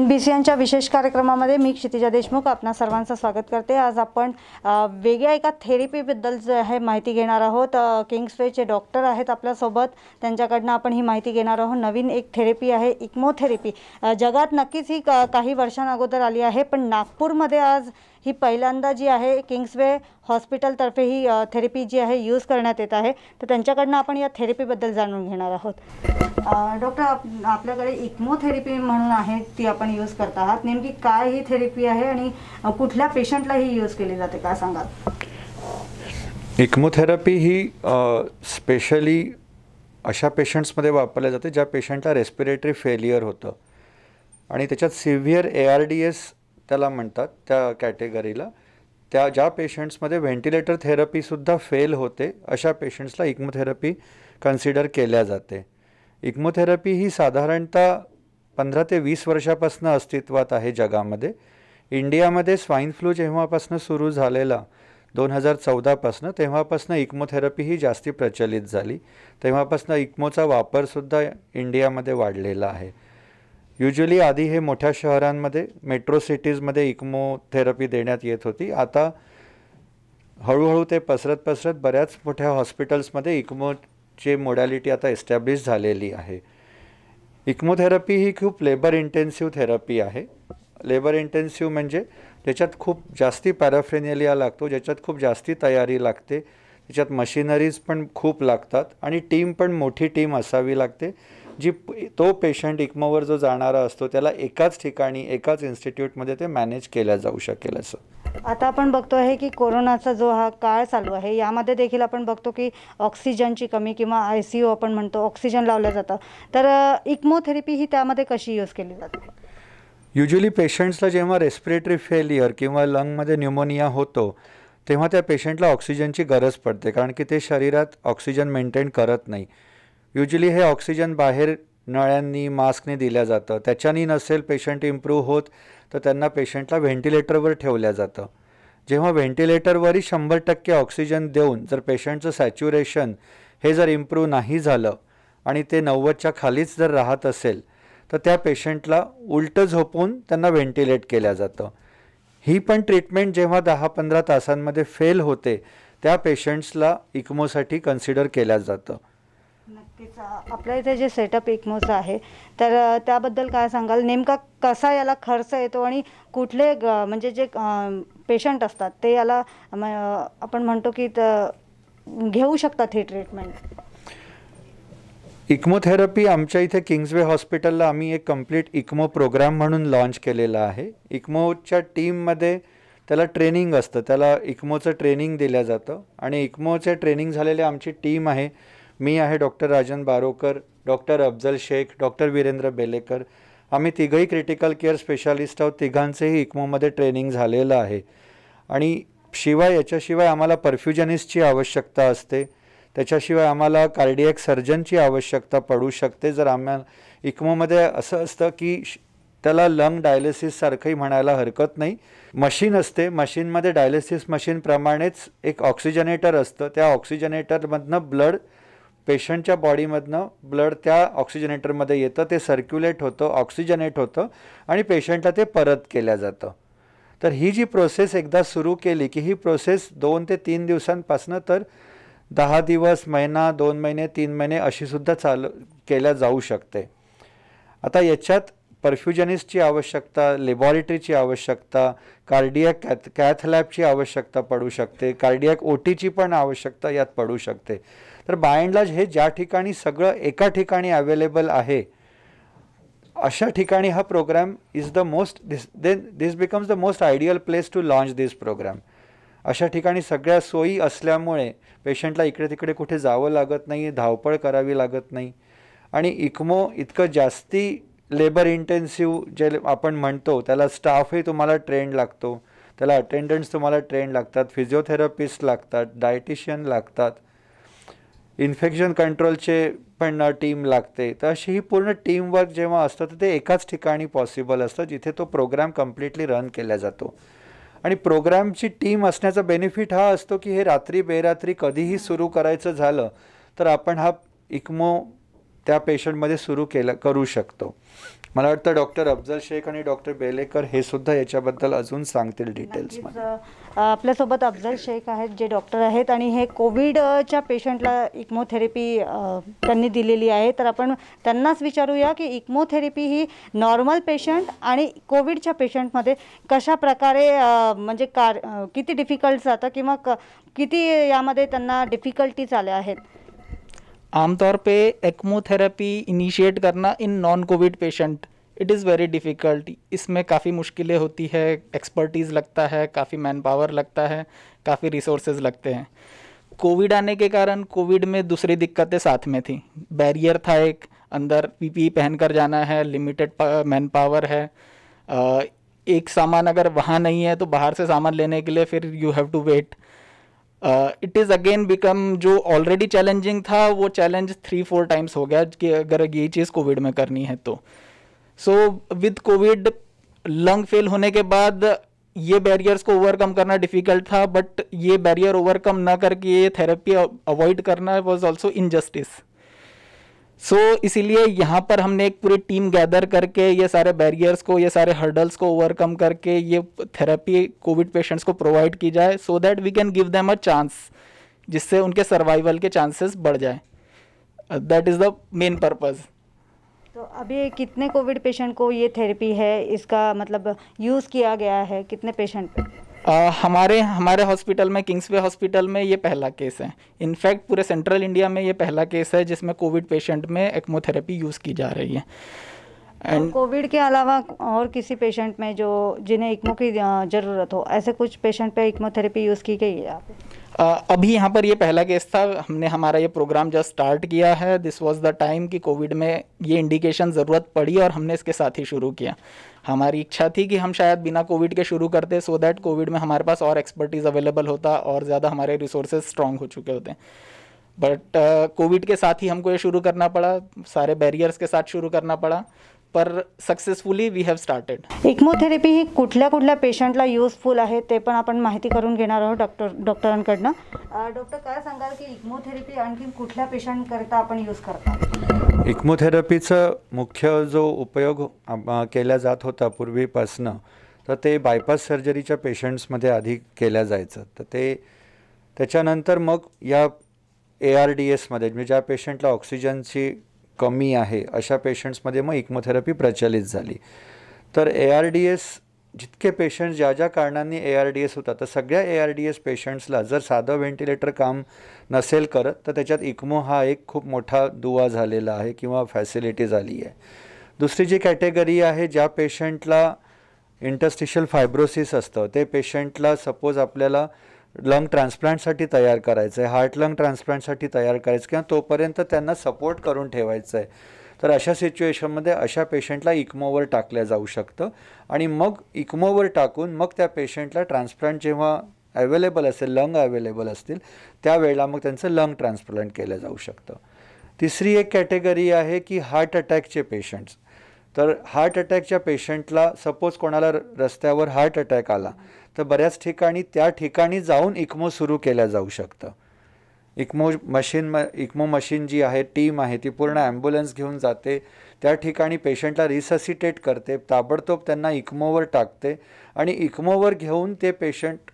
N B C यांच्या विशेष कार्यक्रमामध्ये मी क्षितिजा देशमुख आपणा सर्वांचं स्वागत करते आज आपण वेगळ्या एका थेरपीबद्दल जे आहे माहिती घेणार आहोत किंग्सवेचे डॉक्टर आहेत आपल्यासोबत त्यांच्याकडनं आपण ही माहिती घेणार आहोत नवीन एक थेरपी आहे इक्मोथेरपी जगात नक्कीच ही का काही वर्षांअगोदर आली आहे पण नागपूरमध्ये आज ही पहिल्यांदा जी आहे किंग्सवे हॉस्पिटलतर्फे ही थेरपी जी आहे यूज करण्यात येत आहे तर त्यांच्याकडनं आपण या थेरपीबद्दल जाणून घेणार आहोत डॉक्टर आप आपल्याकडे इक्मोथेरपी म्हणून आहे ती आपण यूज करत आहात नेमकी काय ही थेरपी आहे आणि कुठल्या पेशंटला ही यूज केली जाते काय सांगाल इक्मोथेरपी ही स्पेशली अशा पेशंट्समध्ये वापरल्या जाते ज्या पेशंटला रेस्पिरेटरी फेलियर होतं आणि त्याच्यात severe A R D S त्याला म्हणतात त्या कॅटेगरीला त्या ज्या पेशंट्समध्ये व्हेंटिलेटर थेरपीसुद्धा फेल होते अशा पेशंट्सला इक्मोथेरपी कन्सिडर केल्या जाते इक्मोथेरपी ही साधारणतः पंधरा ते वीस वर्षापासून अस्तित्वात आहे जगामध्ये इंडियामध्ये स्वाईन फ्लू जेव्हापासून सुरू झालेला दोन हजार चौदापासनं तेव्हापासनं इक्मोथेरपी ही जास्ती प्रचलित झाली तेव्हापासून इक्मोचा वापरसुद्धा इंडियामध्ये वाढलेला आहे युजली आधी हे मोठ्या शहरांमध्ये मेट्रो सिटीजमध्ये इकमो थेरपी देण्यात येत होती आता हळूहळू ते पसरत पसरत बऱ्याच मोठ्या हॉस्पिटल्समध्ये इक्मोचे मोडॅलिटी आता एस्टॅब्लिश झालेली आहे इक्मोथेरपी ही खूप लेबर इंटेन्सिव्ह थेरपी आहे लेबर इंटेन्सिव्ह म्हणजे ज्याच्यात खूप जास्ती पॅराफ्रेनेलिया लागतो ज्याच्यात खूप जास्ती तयारी लागते त्याच्यात मशिनरीज पण खूप लागतात आणि टीम पण मोठी टीम असावी लागते जी तो पेशंट इकमोवर जो जाणारा असतो त्याला एकाच ठिकाणी एकाच इन्स्टिट्यूटमध्ये ते मॅनेज केल्या जाऊ शकेल असं आता आपण बघतो आहे की कोरोनाचा जो हा काळ चालू आहे यामध्ये देखील आपण बघतो की ऑक्सिजनची कमी किंवा आय सी यू आपण म्हणतो ऑक्सिजन लावलं जातं तर इक्मोथेरपी ही त्यामध्ये कशी यूज केली जाते युजली पेशंट्सला जेव्हा रेस्पिरेटरी फेलियर किंवा लंगमध्ये न्युमोनिया होतो तेव्हा त्या पेशंटला ऑक्सिजनची गरज पडते कारण की ते शरीरात ऑक्सिजन मेंटेन करत नाही युजली हे ऑक्सिजन बाहेर नळ्यांनी मास्कने दिल्या जातं त्याच्यानी नसेल पेशंट इम्प्रूव्ह होत तर त्यांना पेशंटला व्हेंटिलेटरवर ठेवल्या जातं जेव्हा व्हेंटिलेटरवरही शंभर टक्के ऑक्सिजन देऊन जर पेशंटचं सॅच्युरेशन हे जर इम्प्रूव्ह नाही झालं आणि ते नव्वदच्या खालीच जर राहत असेल तर त्या पेशंटला उलटं झोपून त्यांना व्हेंटिलेट केल्या जातं ही पण ट्रीटमेंट जेव्हा दहा पंधरा तासांमध्ये फेल होते त्या पेशंट्सला इक्मोसाठी कन्सिडर केल्या जातं आपल्या इथे जे सेटअप एकमोचं आहे तर त्याबद्दल काय सांगाल नेमका कसा याला खर्च येतो आणि कुठले म्हणजे जे पेशंट असतात ते याला आपण म्हणतो की घेऊ शकतात हे ट्रीटमेंट थेरपी आमच्या इथे किंग्जवे हॉस्पिटलला आम्ही एक कम्प्लीट इक्मो प्रोग्राम म्हणून लॉन्च केलेला आहे इक्मोच्या टीममध्ये त्याला ट्रेनिंग असतं त्याला इक्मोचं ट्रेनिंग दिलं जातं आणि इक्मोचे ट्रेनिंग झालेले आमची टीम आहे मी आहे doctor Rajan Barokar doctor Afzal Shaikh doctor Virendra Belekar आम्ही तिघंही क्रिटिकल केअर स्पेशालिस्ट आहोत तिघांचेही इक्मोमध्ये ट्रेनिंग झालेलं आहे आणि शिवाय याच्याशिवाय आम्हाला परफ्युजनिस्टची आवश्यकता असते त्याच्याशिवाय आम्हाला कार्डियक सर्जनची आवश्यकता पडू शकते जर आम्हा इकमोमध्ये असं असतं की त्याला लंग डायलिसिससारखंही म्हणायला हरकत नाही मशीन असते मशीनमध्ये डायलिसिस मशीनप्रमाणेच एक ऑक्सिजनेटर असतं त्या ऑक्सिजनेटरमधनं ब्लड पेशंटच्या बॉडीमधनं ब्लड त्या ऑक्सिजनेटरमध्ये येतं ते सर्क्युलेट होतं ऑक्सिजनेट होतं आणि पेशंटला ते परत केलं जातं तर ही जी प्रोसेस एकदा सुरू केली की ही प्रोसेस दोन ते तीन दिवसांपासनं तर दहा दिवस महिना दोन महिने तीन महिने अशीसुद्धा चालू केल्या जाऊ शकते आता याच्यात परफ्युजनिस्टची आवश्यकता लेबॉरेटरीची आवश्यकता कार्डियक कॅथ कॅथलॅबची आवश्यकता पडू शकते ओ टीची पण आवश्यकता यात पडू शकते तर बाय हे ज्या ठिकाणी सगळं एका ठिकाणी अवेलेबल आहे अशा ठिकाणी हा program is the most this then this becomes the most ideal place to launch this program अशा ठिकाणी सगळ्या सोयी असल्यामुळे पेशंटला इकडे तिकडे कुठे जावं लागत नाही धावपळ करावी लागत नाही आणि इकमो इतकं जास्ती लेबर इंटेन्सिव्ह जे आपण म्हणतो त्याला स्टाफही तुम्हाला ट्रेंड लागतो त्याला अटेंडंट्स तुम्हाला ट्रेंड लागतात फिजिओथेरपिस्ट लागतात डायटिशियन लागतात इन्फेक्शन कंट्रोलचे पण टीम लागते तर अशी ही पूर्ण टीमवर्क जेव्हा असतं तर ते एकाच ठिकाणी पॉसिबल असतं जिथे तो प्रोग्राम कम्प्लिटली रन केला जातो आणि प्रोग्रामची टीम असण्याचा बेनिफिट हा असतो की हे रात्री बेरात्री कधीही सुरू करायचं झालं तर आपण हा इकमो त्या पेशंटमध्ये सुरू केलं करू शकतो मला वाटतं डॉक्टर अफजल शेख आणि डॉक्टर बेलेकर हे सुद्धा याच्याबद्दल अजून सांगतील डिटेल्स आपल्यासोबत अफजल शेख आहेत जे डॉक्टर आहेत आणि हे कोविडच्या पेशंटला इक्मोथेरपी त्यांनी दिलेली आहे तर आपण त्यांनाच विचारूया की इक्मोथेरपी ही नॉर्मल पेशंट आणि कोविडच्या पेशंटमध्ये कशा प्रकारे म्हणजे कार किती डिफिकल्ट जातं किंवा क किती यामध्ये त्यांना डिफिकल्टीज आल्या आहेत आमतौर पे एक्मोथेरेपी इनिशिएट करना in non COVID patient it is very difficult इसमें काफ़ी मुश्किलें होती है एक्सपर्टीज़ लगता है काफ़ी मैन पावर लगता है काफ़ी रिसोर्सेज लगते हैं कोविड आने के कारण कोविड में दूसरी दिक्कतें साथ में थी बैरियर था एक अंदर पीपी पहन कर जाना है लिमिटेड मैन पावर है एक सामान अगर वहाँ नहीं है तो बाहर से सामान लेने के लिए फिर you have to wait it is again become जो ऑलरेडी चैलेंजिंग था वो चैलेंज थ्री फोर टाइम्स हो गया कि अगर ये चीज़ कोविड में करनी है तो so with Covid lung fail होने के बाद ये बैरियर्स को ओवरकम करना डिफिकल्ट था बट ये बैरियर ओवरकम ना करके ये थेरेपी अवॉइड करना was also injustice so so, इसीलिए यहाँ पर हमने एक पूरी टीम गैदर करके ये सारे बैरियर्स को ये सारे हर्डल्स को ओवरकम करके ये थेरेपी कोविड पेशेंट्स को प्रोवाइड की जाए so that we can give them a chance जिससे उनके सर्वाइवल के चांसेस बढ़ जाए that is the main purpose तो अभी कितने कोविड पेशेंट को ये थेरेपी है इसका मतलब यूज़ किया गया है कितने पेशेंट पे आ, हमारे हमारे हॉस्पिटल में किंग्सवे हॉस्पिटल में ये पहला केस है इनफैक्ट पूरे सेंट्रल इंडिया में ये पहला केस है जिसमें कोविड पेशेंट में एक्मोथेरेपी यूज़ की जा रही है एंड तो कोविड के अलावा और किसी पेशेंट में जो जिन्हें इक्मो की ज़रूरत हो ऐसे कुछ पेशेंट पे इक्मोथेरेपी यूज़ की गई है यहाँ पे अभी यहाँ पर ये पहला केस था हमने हमारा ये प्रोग्राम जस्ट स्टार्ट किया है दिस वाज द टाइम कि कोविड में ये इंडिकेशन ज़रूरत पड़ी और हमने इसके साथ ही शुरू किया हमारी इच्छा थी कि हम शायद बिना कोविड के शुरू करते सो दैट कोविड में हमारे पास और एक्सपर्टीज़ अवेलेबल होता और ज़्यादा हमारे रिसोर्सेज स्ट्रांग हो चुके होते बट कोविड uh, के साथ ही हमको ये शुरू करना पड़ा सारे बैरियर्स के साथ शुरू करना पड़ा पर successfully we have started ECMO therapy ही कुठल्या कुठल्या पेशंटला युजफुल आहे ते पण आपण माहिती करून घेणार आहोत डॉक्टर डॉक्टरांकडनं डॉक्टर काय सांगाल की इक्मोथेरपी आणखी कुठल्या पेशंटकरिता आपण यूज करता इक्मोथेरपीचं मुख्य जो उपयोग केला जात होता पूर्वीपासनं तर ते बायपास सर्जरीच्या पेशंट्समध्ये आधी केल्या जायचं तर ते त्याच्यानंतर मग या ए आर डी एसमध्ये म्हणजे ज्या पेशंटला ऑक्सिजनची कमी आहे अशा पेशंट्समध्ये मग इक्मोथेरपी प्रचलित झाली तर ए आर डी एस जितके पेशंट्स ज्या ज्या कारणांनी ए आर डी एस होता तर सगळ्या ए आर डी एस पेशंट्सला जर साधं व्हेंटिलेटर काम नसेल करत तर त्याच्यात इक्मो हा एक खूप मोठा दुवा झालेला आहे किंवा फॅसिलिटी झाली आहे दुसरी जी कॅटेगरी आहे ज्या पेशंटला इंटस्टिशियल फायब्रोसिस असतं ते पेशंटला सपोज आपल्याला लंग ट्रान्सप्लांटसाठी तयार करायचं आहे हार्ट लंग ट्रान्सप्लांटसाठी तयार करायचं किंवा तोपर्यंत त्यांना सपोर्ट करून ठेवायचं आहे तर अशा सिच्युएशनमध्ये अशा पेशंटला इक्मोवर टाकल्या जाऊ शकतं आणि मग इक्मोवर टाकून मग त्या पेशंटला ट्रान्सप्लांट जेव्हा अवेलेबल असेल लंग अवेलेबल असतील त्यावेळेला मग त्यांचं लंग ट्रान्सप्लांट केलं जाऊ शकतं तिसरी एक कॅटेगरी आहे की हार्ट अटॅकचे पेशंट्स तर हार्ट अटॅकच्या पेशंटला सपोज कोणाला रस्त्यावर हार्ट अटॅक आला तर बऱ्याच ठिकाणी त्या ठिकाणी जाऊन इक्मो सुरू केल्या जाऊ शकतं इक्मो मशीन म इक्मो मशीन जी आहे टीम आहे ती पूर्ण ॲम्ब्युलन्स घेऊन जाते त्या ठिकाणी पेशंटला रिससिटेट करते ताबडतोब त्यांना इक्मोवर टाकते आणि इक्मोवर घेऊन ते पेशंट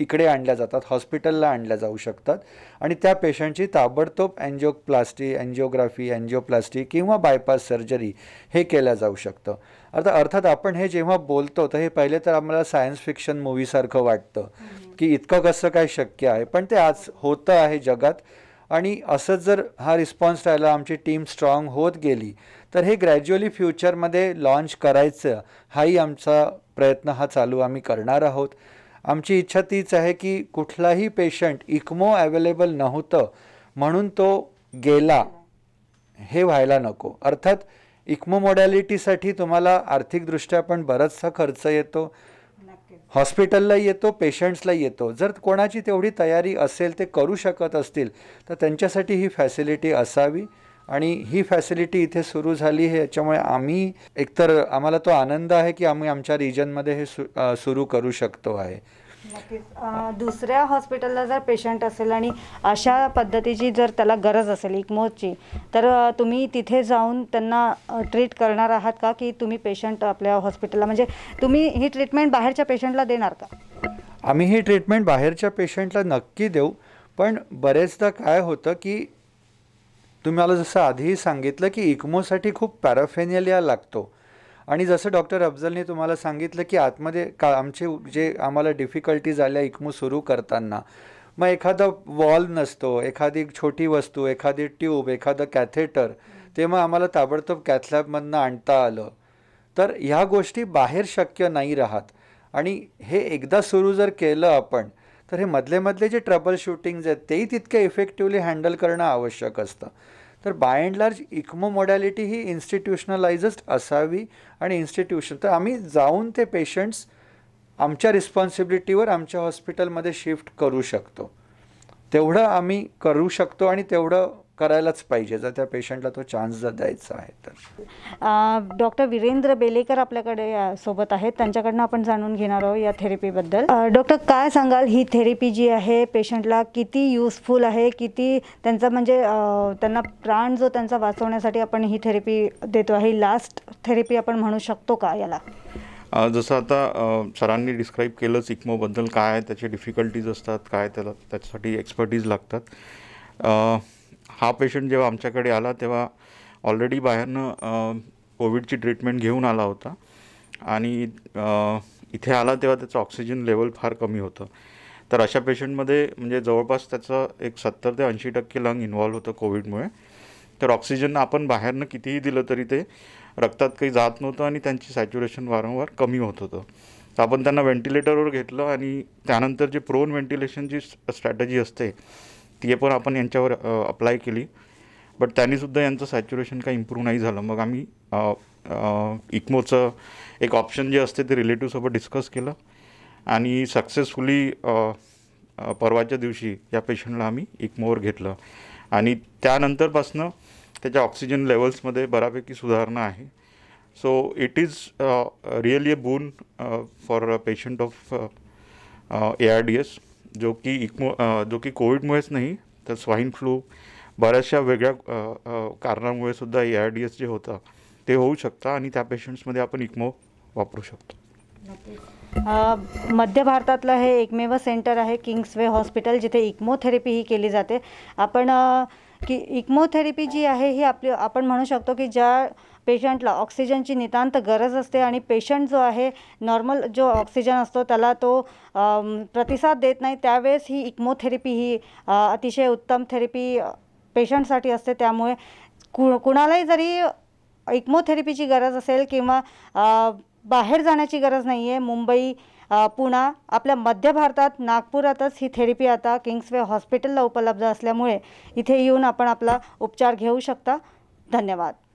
इकडे आणल्या जातात हॉस्पिटलला आणल्या जाऊ शकतात आणि त्या पेशंटची ताबडतोब अँजिओप्लास्टी अँजिओग्राफी अँजिओप्लास्टी किंवा बायपास सर्जरी हे केल्या जाऊ शकतं आता अर्थात आपण हे जेव्हा बोलतो तर हे पहिले तर आम्हाला सायन्स फिक्शन मूवीसारखं वाटतं की इतकं कसं काय शक्य आहे पण ते आज होतं आहे जगात आणि असंच जर हा रिस्पॉन्स राहिला आमची टीम स्ट्रॉंग होत गेली तर हे ग्रॅज्युअली फ्युचरमध्ये लॉन्च करायचं हाही आमचा प्रयत्न हा चालू आम्ही करणार आहोत आमची इच्छा तीच आहे की कुठलाही पेशंट इकमो अवेलेबल नव्हतं म्हणून तो गेला हे व्हायला नको अर्थात इक्मो मॉडॅलिटीसाठी तुम्हाला आर्थिकदृष्ट्या पण बराचसा खर्च येतो हॉस्पिटलला येतो पेशंट्सला येतो जर कोणाची तेवढी तयारी असेल ते करू शकत असतील तर त्यांच्यासाठी ही फॅसिलिटी असावी आणि ही फॅसिलिटी इथे सुरू झाली हे याच्यामुळे आम्ही एकतर आम्हाला तो आनंद आहे की आम्ही आमच्या रिजनमध्ये हे सुरू करू शकतो आहे दुसऱ्या हॉस्पिटलला जर पेशंट असेल आणि अशा पद्धतीची जर त्याला गरज असेल इकमोजची तर तुम्ही तिथे जाऊन त्यांना ट्रीट करणार आहात का की तुम्ही पेशंट आपल्या हॉस्पिटलला म्हणजे तुम्ही ही ट्रीटमेंट बाहेरच्या पेशंटला देणार का आम्ही ही ट्रीटमेंट बाहेरच्या पेशंटला नक्की देऊ पण बरेचदा काय होतं की तुम्हाला जसं आधीही सांगितलं की इक्मोसाठी खूप पॅराफेनिलिया लागतो आणि जसं डॉक्टर अफजलने तुम्हाला सांगितलं की आतमध्ये का आमचे जे आम्हाला डिफिकल्टीज आल्या इक्मो सुरू करताना मग एखादा वॉल नसतो एखादी छोटी वस्तू एखादी ट्यूब एखादं कॅथेटर ते मग आम्हाला ताबडतोब कॅथलॅबमधनं आणता आलं तर ह्या गोष्टी बाहेर शक्य नाही राहत आणि हे एकदा सुरू जर केलं आपण तर हे मधले मधले जे ट्रबल शूटिंग्ज आहेत तेही तितके इफेक्टिवली हँडल करणं आवश्यक असतं तर by and large ECMO modality ही इन्स्टिट्युशनलाइजच असावी आणि इन्स्टिट्यूशन तर आम्ही जाऊन ते पेशंट्स आमच्या रिस्पॉन्सिबिलिटीवर आमच्या हॉस्पिटलमध्ये शिफ्ट करू शकतो तेवढं आम्ही करू शकतो आणि तेवढं करायलाच पाहिजे जर त्या पेशंटला तो चान्स जर द्यायचा आहे तर डॉक्टर वीरेंद्र बेलेकर आपल्याकडे सोबत आहेत त्यांच्याकडनं आपण जाणून घेणार आहोत या थेरपीबद्दल डॉक्टर काय सांगाल ही थेरपी जी आहे पेशंटला किती युजफुल आहे किती त्यांचा म्हणजे त्यांना प्राण जो त्यांचा वाचवण्यासाठी आपण ही थेरपी देतो आहे लास्ट थेरपी आपण म्हणू शकतो का याला जसं आता सरांनी डिस्क्राईब केलंच सिकमोबद्दल काय त्याचे डिफिकल्टीज असतात काय त्याला त्याच्यासाठी एक्सपर्टीज लागतात हा पेशंट जेव्हा आमच्याकडे आला तेव्हा ऑलरेडी बाहेरनं कोविडची ट्रीटमेंट घेऊन आला होता आणि इथे आला तेव्हा त्याचं ऑक्सिजन लेवल फार कमी होतं तर अशा पेशंटमध्ये म्हणजे जवळपास त्याचं एक सत्तर ते ऐंशी टक्के लंग इन्व्हॉल्व होतं कोविडमुळे तर ऑक्सिजन आपण बाहेरनं कितीही दिलं तरी ते रक्तात काही जात नव्हतं आणि त्यांची सॅच्युरेशन वारंवार कमी होत होतं तर आपण त्यांना व्हेंटिलेटरवर घेतलं आणि त्यानंतर जे प्रोन व्हेंटिलेशनची स्ट्रॅटजी असते ते पण आपण यांच्यावर अप्लाय केली बट त्यांनीसुद्धा यांचं सॅच्युरेशन काही इम्प्रूव्ह नाही झालं मग आम्ही इक्मोचं एक ऑप्शन जे असते ते रिलेटिव्हसोबत डिस्कस केलं आणि सक्सेसफुली परवाच्या दिवशी या पेशंटला आम्ही इकमोवर घेतलं आणि त्यानंतरपासनं त्याच्या ऑक्सिजन लेवल्समध्ये बऱ्यापैकी सुधारणा आहे so it is really a boon for patient of A R D S जो की इकमो जो की कोविडमुळेच नाही तर स्वाईन फ्लू बऱ्याचशा वेगळ्या कारणामुळे सुद्धा ए आर डी एस जे होतं ते होऊ शकतं आणि त्या पेशंट्समध्ये आपण इकमो वापरू शकतो मध्य भारतातलं हे एकमेव सेंटर आहे किंग्सवे हॉस्पिटल जिथे थेरपी ही केली जाते आपण की इक्मोथेरपी जी आहे ही आपली आपण म्हणू शकतो की ज्या पेशंटला ऑक्सिजनची नितांत गरज असते आणि पेशंट जो आहे नॉर्मल जो ऑक्सिजन असतो त्याला तो प्रतिसाद देत नाही त्यावेळेस ही इक्मोथेरपी ही अतिशय उत्तम थेरपी पेशंटसाठी असते त्यामुळे कु कुणालाही जरी इक्मोथेरपीची गरज असेल किंवा बाहेर जाण्याची गरज नाही आहे मुंबई पुणा आपल्या मध्य भारतात नागपुरातच ही थेरपी आता किंग्सवे हॉस्पिटलला उपलब्ध असल्यामुळे इथे येऊन आपण आपला उपचार घेऊ शकता धन्यवाद